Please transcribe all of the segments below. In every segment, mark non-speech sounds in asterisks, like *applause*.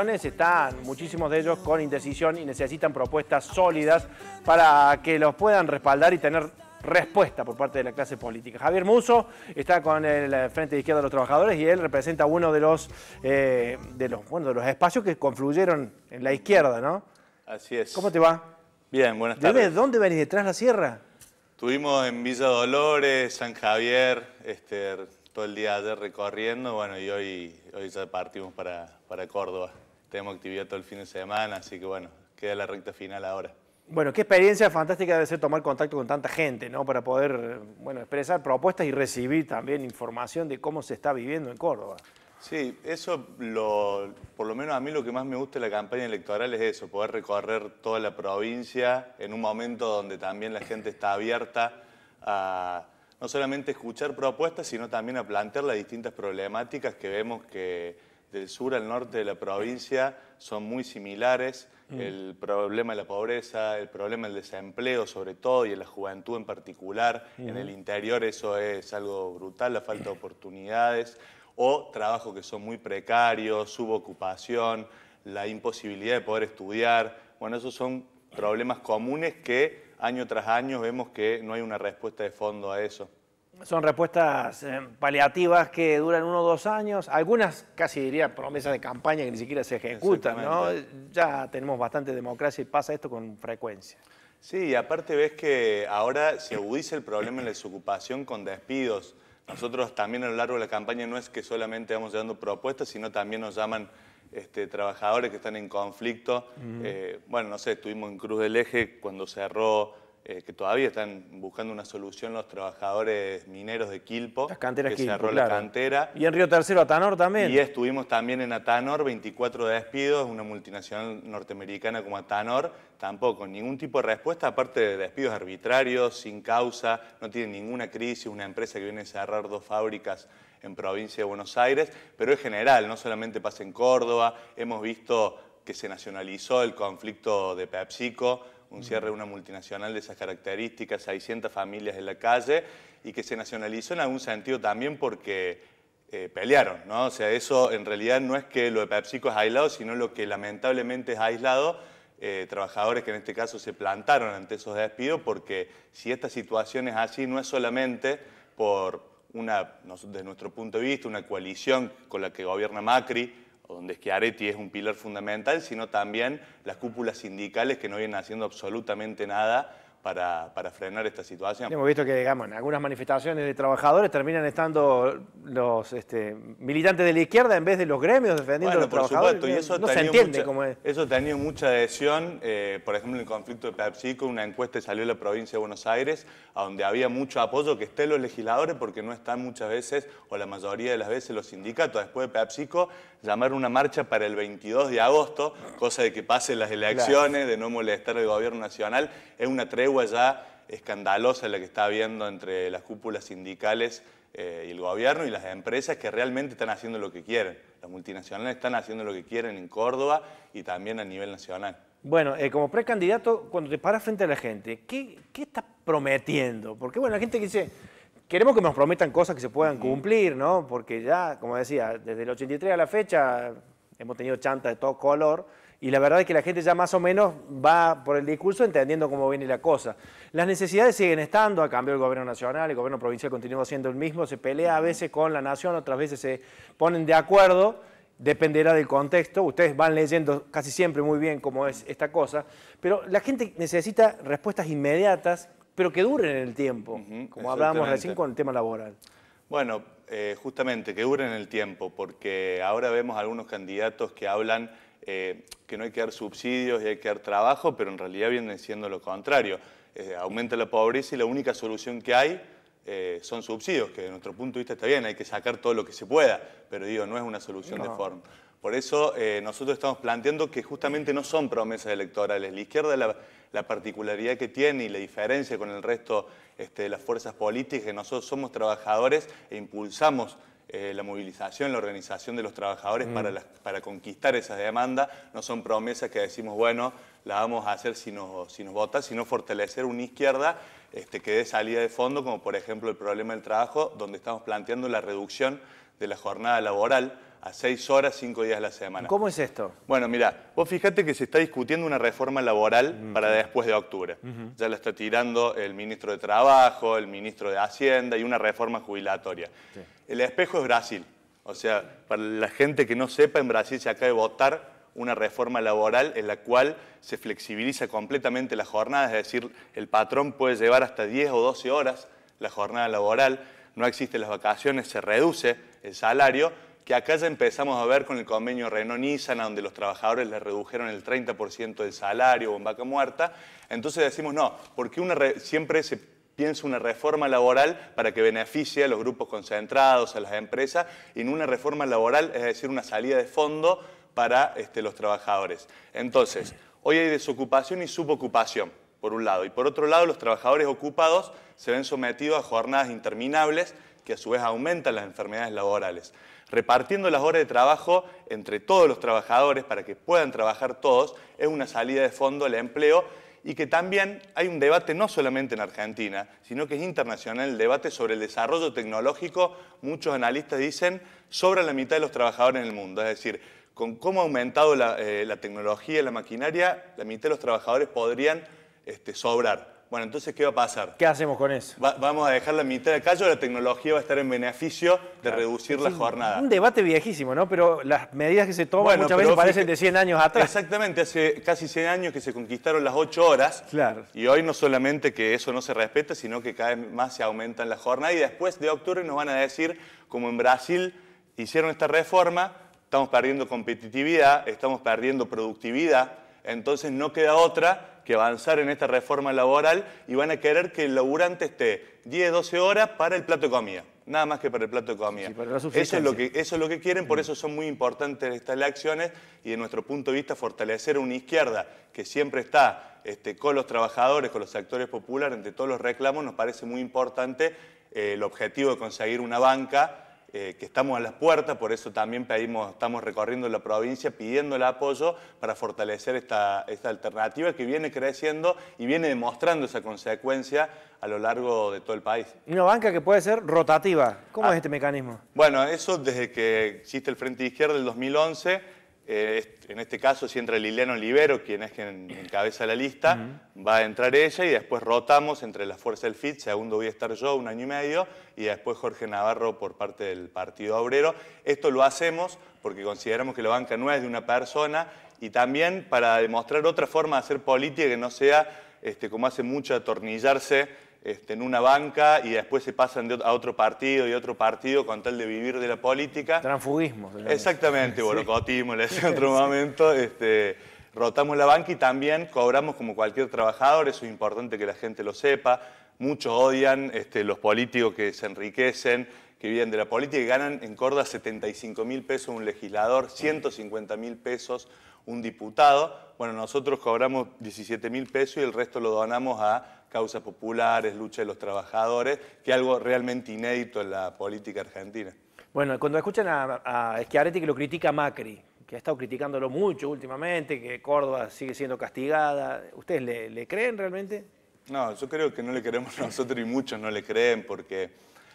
están muchísimos de ellos con indecisión y necesitan propuestas sólidas para que los puedan respaldar y tener respuesta por parte de la clase política. Javier Muso está con el Frente de Izquierda de los Trabajadores y él representa uno de los, eh, de los, bueno, los espacios que confluyeron en la izquierda, ¿no? Así es. ¿Cómo te va? Bien, buenas tardes. dónde venís? ¿Detrás de la sierra? Estuvimos en Villa Dolores, San Javier, este, todo el día ayer recorriendo, bueno, y hoy, hoy ya partimos para, para Córdoba tenemos actividad todo el fin de semana, así que bueno, queda la recta final ahora. Bueno, qué experiencia fantástica de ser tomar contacto con tanta gente, ¿no? Para poder, bueno, expresar propuestas y recibir también información de cómo se está viviendo en Córdoba. Sí, eso, lo, por lo menos a mí lo que más me gusta de la campaña electoral es eso, poder recorrer toda la provincia en un momento donde también la gente está abierta a no solamente escuchar propuestas, sino también a plantear las distintas problemáticas que vemos que, del sur al norte de la provincia son muy similares. Mm. El problema de la pobreza, el problema del desempleo sobre todo y en la juventud en particular. En el interior eso es algo brutal, la falta de oportunidades o trabajos que son muy precarios, subocupación, la imposibilidad de poder estudiar. Bueno, esos son problemas comunes que año tras año vemos que no hay una respuesta de fondo a eso son respuestas eh, paliativas que duran uno o dos años, algunas casi diría promesas de campaña que ni siquiera se ejecutan, Ya tenemos bastante democracia y pasa esto con frecuencia. Sí, y aparte ves que ahora se agudiza el problema en la desocupación con despidos. Nosotros también a lo largo de la campaña no es que solamente vamos dando propuestas, sino también nos llaman este, trabajadores que están en conflicto. Eh, bueno, no sé, estuvimos en Cruz del Eje cuando cerró eh, que todavía están buscando una solución los trabajadores mineros de Quilpo. Las que Quilpo, cerró la cantera. Y en Río Tercero, Atanor también. Y estuvimos también en Atanor, 24 despidos, una multinacional norteamericana como Atanor, tampoco, ningún tipo de respuesta, aparte de despidos arbitrarios, sin causa, no tiene ninguna crisis, una empresa que viene a cerrar dos fábricas en provincia de Buenos Aires, pero es general, no solamente pasa en Córdoba, hemos visto que se nacionalizó el conflicto de PepsiCo, un cierre de una multinacional de esas características, 600 familias en la calle, y que se nacionalizó en algún sentido también porque eh, pelearon, ¿no? O sea, eso en realidad no es que lo de PepsiCo es aislado, sino lo que lamentablemente es aislado, eh, trabajadores que en este caso se plantaron ante esos despidos, porque si esta situación es así, no es solamente por una, desde nuestro punto de vista, una coalición con la que gobierna Macri, donde que Areti es un pilar fundamental, sino también las cúpulas sindicales que no vienen haciendo absolutamente nada para, frenar esta situación. Hemos visto que, digamos, en algunas manifestaciones de trabajadores terminan estando los este, militantes de la izquierda en vez de los gremios defendiendo a los por Supuesto. Y eso no se entiende Eso ha tenido mucha adhesión, eh, por ejemplo, en el conflicto de PepsiCo, una encuesta salió en la provincia de Buenos Aires, a donde había mucho apoyo que estén los legisladores, porque no están muchas veces, o la mayoría de las veces, los sindicatos. Después de PepsiCo, llamar una marcha para el 22 de agosto, cosa de que pasen las elecciones, de no molestar al gobierno nacional, es una tregua ya escandalosa la que está habiendo entre las cúpulas sindicales eh, y el gobierno y las empresas que realmente están haciendo lo que quieren. Las multinacionales están haciendo lo que quieren en Córdoba y también a nivel nacional. Bueno, eh, como precandidato, cuando te paras frente a la gente, ¿qué, qué estás prometiendo? Porque bueno, la gente dice, queremos que nos prometan cosas que se puedan cumplir, ¿no? Porque ya, como decía, desde el 83 a la fecha hemos tenido chantas de todo color y la verdad es que la gente ya más o menos va por el discurso entendiendo cómo viene la cosa. Las necesidades siguen estando, a cambio el gobierno nacional, el gobierno provincial continúa siendo el mismo, se pelea a veces con la nación, otras veces se ponen de acuerdo, dependerá del contexto, ustedes van leyendo casi siempre muy bien cómo es esta cosa, pero la gente necesita respuestas inmediatas, pero que duren en el tiempo, como hablábamos recién con el tema laboral. Bueno, eh, justamente, que duren en el tiempo, porque ahora vemos algunos candidatos que hablan eh, que no hay que dar subsidios y hay que dar trabajo, pero en realidad viene siendo lo contrario. Eh, aumenta la pobreza y la única solución que hay eh, son subsidios, que de nuestro punto de vista está bien, hay que sacar todo lo que se pueda, pero digo, no es una solución de forma. Por eso eh, nosotros estamos planteando que justamente no son promesas electorales. La izquierda, la, particularidad que tiene y la diferencia con el resto este, de las fuerzas políticas, que nosotros somos trabajadores e impulsamos eh, la movilización, la organización de los trabajadores mm. para, conquistar esas demandas. No son promesas que decimos, bueno, las vamos a hacer si nos, si votan, sino fortalecer una izquierda este, que dé salida de fondo, como por ejemplo el problema del trabajo, donde estamos planteando la reducción de la jornada laboral a seis horas, cinco días a la semana. ¿Cómo es esto? Bueno, mira, vos fíjate que se está discutiendo una reforma laboral para después de octubre. Ya la está tirando el ministro de Trabajo, el ministro de Hacienda y una reforma jubilatoria. El espejo es Brasil. O sea, para la gente que no sepa, en Brasil se acaba de votar una reforma laboral en la cual se flexibiliza completamente la jornada, es decir, el patrón puede llevar hasta 10 o 12 horas la jornada laboral, no existen las vacaciones, se reduce el salario que acá ya empezamos a ver con el convenio renault donde los trabajadores les redujeron el 30% del salario o en vaca muerta. Entonces decimos, no, porque siempre se piensa una reforma laboral para que beneficie a los grupos concentrados, a las empresas, y en una reforma laboral, es decir, una salida de fondo para este, los trabajadores. Entonces, hoy hay desocupación y subocupación, por un lado. Y por otro lado, los trabajadores ocupados se ven sometidos a jornadas interminables que a su vez aumentan las enfermedades laborales repartiendo las horas de trabajo entre todos los trabajadores para que puedan trabajar todos, es una salida de fondo al empleo y que también hay un debate no solamente en Argentina, sino que es internacional el debate sobre el desarrollo tecnológico, muchos analistas dicen, sobra la mitad de los trabajadores en el mundo, es decir, con cómo ha aumentado la, eh, tecnología y la maquinaria, la mitad de los trabajadores podrían este, sobrar. Bueno, entonces, ¿qué va a pasar? ¿Qué hacemos con eso? vamos a dejar la mitad de callo, la tecnología va a estar en beneficio de reducir la jornada. Un debate viejísimo, ¿no? Pero las medidas que se toman muchas veces parecen de 100 años atrás. Exactamente, hace casi 100 años que se conquistaron las 8 horas. Claro. Y hoy no solamente que eso no se respeta, sino que cada vez más se aumentan la jornada. Y después de octubre nos van a decir, como en Brasil hicieron esta reforma, estamos perdiendo competitividad, estamos perdiendo productividad, entonces no queda otra que avanzar en esta reforma laboral y van a querer que el laburante esté 10, 12 horas para el plato de comida. Nada más que para el plato de comida. eso, es lo que, eso es lo que quieren, por mm. eso son muy importantes estas elecciones y de nuestro punto de vista fortalecer una izquierda que siempre está este, con los trabajadores, con los actores populares, ante todos los reclamos, nos parece muy importante eh, el objetivo de conseguir una banca eh, que estamos a las puertas, por eso también pedimos, estamos recorriendo la provincia pidiendo el apoyo para fortalecer esta, alternativa que viene creciendo y viene demostrando esa consecuencia a lo largo de todo el país. Una banca que puede ser rotativa. ¿Cómo ah. es este mecanismo? Bueno, eso desde que existe el Frente de Izquierda del 2011 eh, en este caso, si entra Liliana Olivero, quien es quien encabeza la lista, va a entrar ella y después rotamos entre la fuerza del FIT, segundo voy a estar yo, un año y medio, y después Jorge Navarro por parte del Partido Obrero. Esto lo hacemos porque consideramos que la banca no es de una persona y también para demostrar otra forma de hacer política que no sea este, como hace mucho atornillarse este, en una banca y después se pasan de, a otro partido y otro partido con tal de vivir de la política. Transfugismo. Exactamente, bueno, borocotismo, le decía en otro *laughs* momento. Este, rotamos la banca y también cobramos como cualquier trabajador, eso es importante que la gente lo sepa. Muchos odian este, los políticos que se enriquecen, que viven de la política y ganan en Córdoba 75 mil pesos un legislador, 150 mil pesos un diputado. Bueno, nosotros cobramos 17 mil pesos y el resto lo donamos a causas populares, lucha de los trabajadores, que es algo realmente inédito en la política argentina. Bueno, cuando escuchan a, a Schiaretti que lo critica Macri, que ha estado criticándolo mucho últimamente, que Córdoba sigue siendo castigada, ¿ustedes le, creen realmente? No, yo creo que no le creemos *laughs* nosotros y muchos no le creen porque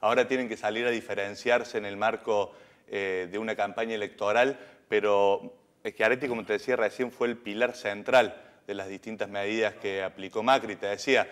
ahora tienen que salir a diferenciarse en el marco eh, de una campaña electoral, pero Schiaretti, como te decía recién, fue el pilar central de las distintas medidas que aplicó Macri. Te decía,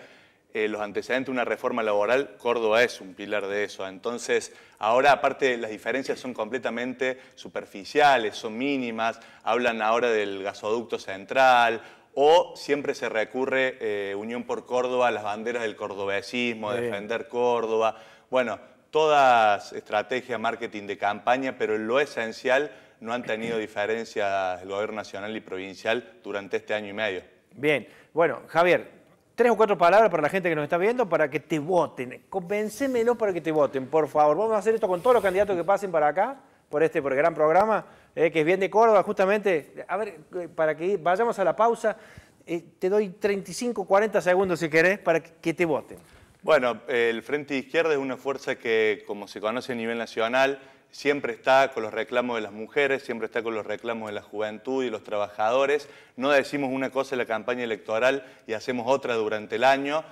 eh, los antecedentes de una reforma laboral, Córdoba es un pilar de eso. Entonces, ahora aparte las diferencias son completamente superficiales, son mínimas, hablan ahora del gasoducto central o siempre se recurre eh, Unión por Córdoba las banderas del cordobesismo, defender Córdoba. Bueno, todas estrategias marketing de campaña, pero lo esencial no han tenido diferencias el gobierno nacional y provincial durante este año y medio. Bien, bueno, Javier, tres o cuatro palabras para la gente que nos está viendo para que te voten. Convencémelo para que te voten, por favor. Vamos a hacer esto con todos los candidatos que pasen para acá, por este por gran programa, eh, que es bien de Córdoba, justamente. A ver, eh, para que vayamos a la pausa, eh, te doy 35, 40 segundos si querés para que te voten. Bueno, el Frente Izquierda es una fuerza que, como se conoce a nivel nacional, siempre está con los reclamos de las mujeres, siempre está con los reclamos de la juventud y los trabajadores. No decimos una cosa en la campaña electoral y hacemos otra durante el año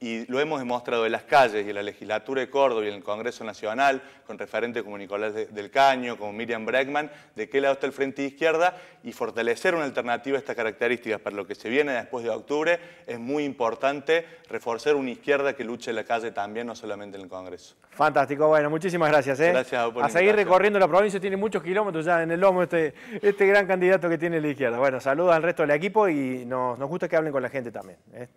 y lo hemos demostrado en las calles y en la legislatura de Córdoba y en el Congreso Nacional, con referentes como Nicolás del Caño, como Miriam Bregman, de qué lado está el frente de izquierda y fortalecer una alternativa a estas características para lo que se viene después de octubre es muy importante reforzar una izquierda que luche en la calle también, no solamente en el Congreso. Fantástico, bueno, muchísimas gracias. ¿eh? Gracias a, a seguir recorriendo la provincia, tiene muchos kilómetros ya en el lomo este, este gran candidato que tiene la izquierda. Bueno, saludos al resto del equipo y nos, gusta que hablen con la gente también. ¿eh?